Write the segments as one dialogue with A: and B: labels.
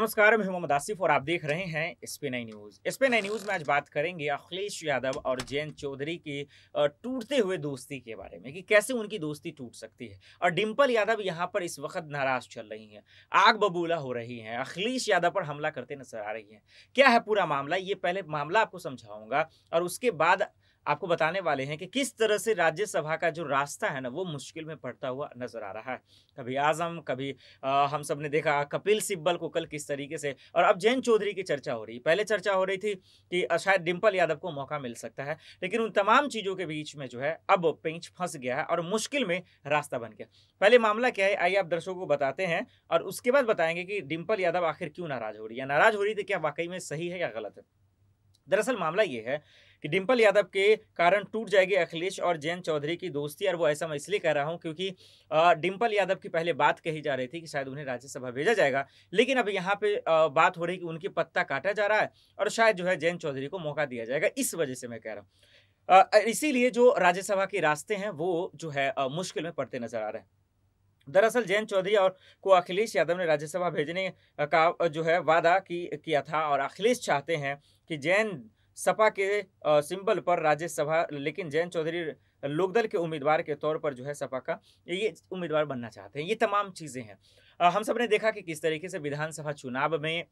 A: नमस्कार मैं मोहम्मद आसिफ और आप देख रहे हैं एस पी नई न्यूज़ एस पी नई न्यूज़ में आज बात करेंगे अखिलेश यादव और जयंत चौधरी की टूटते हुए दोस्ती के बारे में कि कैसे उनकी दोस्ती टूट सकती है और डिम्पल यादव यहाँ पर इस वक्त नाराज चल रही हैं आग बबूला हो रही हैं अखिलेश यादव पर हमला करते नजर आ रही हैं क्या है पूरा मामला ये पहले मामला आपको समझाऊंगा और उसके बाद आपको बताने वाले हैं कि किस तरह से राज्यसभा का जो रास्ता है ना वो मुश्किल में पड़ता हुआ नजर आ रहा है कभी आजम कभी आ, हम सब ने देखा कपिल सिब्बल को कल किस तरीके से और अब जैन चौधरी की चर्चा हो रही पहले चर्चा हो रही थी कि शायद डिम्पल यादव को मौका मिल सकता है लेकिन उन तमाम चीज़ों के बीच में जो है अब पेंच फंस गया है और मुश्किल में रास्ता बन गया पहले मामला क्या है आइए आप दर्शकों को बताते हैं और उसके बाद बताएंगे कि डिम्पल यादव आखिर क्यों नाराज हो रही है नाराज हो रही थी क्या वाकई में सही है या गलत है दरअसल मामला ये है कि डिम्पल यादव के कारण टूट जाएगी अखिलेश और जैन चौधरी की दोस्ती और वो ऐसा मैं इसलिए कह रहा हूँ क्योंकि डिम्पल यादव की पहले बात कही जा रही थी कि शायद उन्हें राज्यसभा भेजा जाएगा लेकिन अब यहाँ पे बात हो रही कि उनकी पत्ता काटा जा रहा है और शायद जो है जैन चौधरी को मौका दिया जाएगा इस वजह से मैं कह रहा हूँ इसीलिए जो राज्यसभा के रास्ते हैं वो जो है मुश्किल में पड़ते नजर आ रहे हैं दरअसल जयंत चौधरी और को अखिलेश यादव ने राज्यसभा भेजने का जो है वादा की किया था और अखिलेश चाहते हैं कि जैन सपा के सिंबल पर राज्यसभा लेकिन जयंत चौधरी लोकदल के उम्मीदवार के तौर पर जो है सपा का ये उम्मीदवार बनना चाहते हैं ये तमाम चीज़ें हैं हम सब ने देखा कि किस तरीके से विधानसभा चुनाव में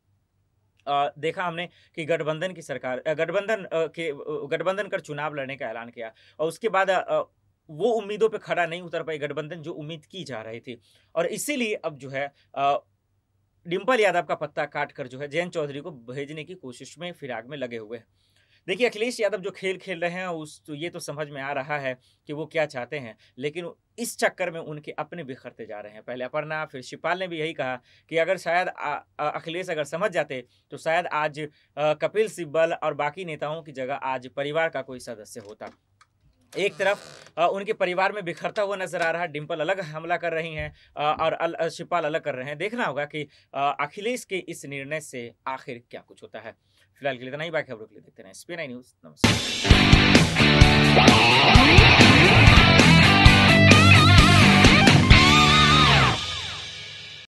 A: देखा हमने कि गठबंधन की सरकार गठबंधन के गठबंधन कर चुनाव लड़ने का ऐलान किया और उसके बाद वो उम्मीदों पे खड़ा नहीं उतर पाई गठबंधन जो उम्मीद की जा रही थी और इसीलिए अब जो है डिम्पल यादव का पत्ता काट कर जो है जयंत चौधरी को भेजने की कोशिश में फिराग में लगे हुए हैं देखिए अखिलेश यादव जो खेल खेल रहे हैं उस तो ये तो समझ में आ रहा है कि वो क्या चाहते हैं लेकिन इस चक्कर में उनके अपने बिखरते जा रहे हैं पहले अपर्णा फिर शिपाल ने भी यही कहा कि अगर शायद अखिलेश अगर समझ जाते तो शायद आज कपिल सिब्बल और बाकी नेताओं की जगह आज परिवार का कोई सदस्य होता एक तरफ उनके परिवार में बिखरता हुआ नजर आ रहा है डिम्पल अलग हमला कर रही हैं और शिपाल अलग कर रहे हैं देखना होगा कि अखिलेश के इस निर्णय से आखिर क्या कुछ होता है फिलहाल के लिए इतना ही बाकी खबरों के लिए देखते रहे स्पीन आई न्यूज नमस्कार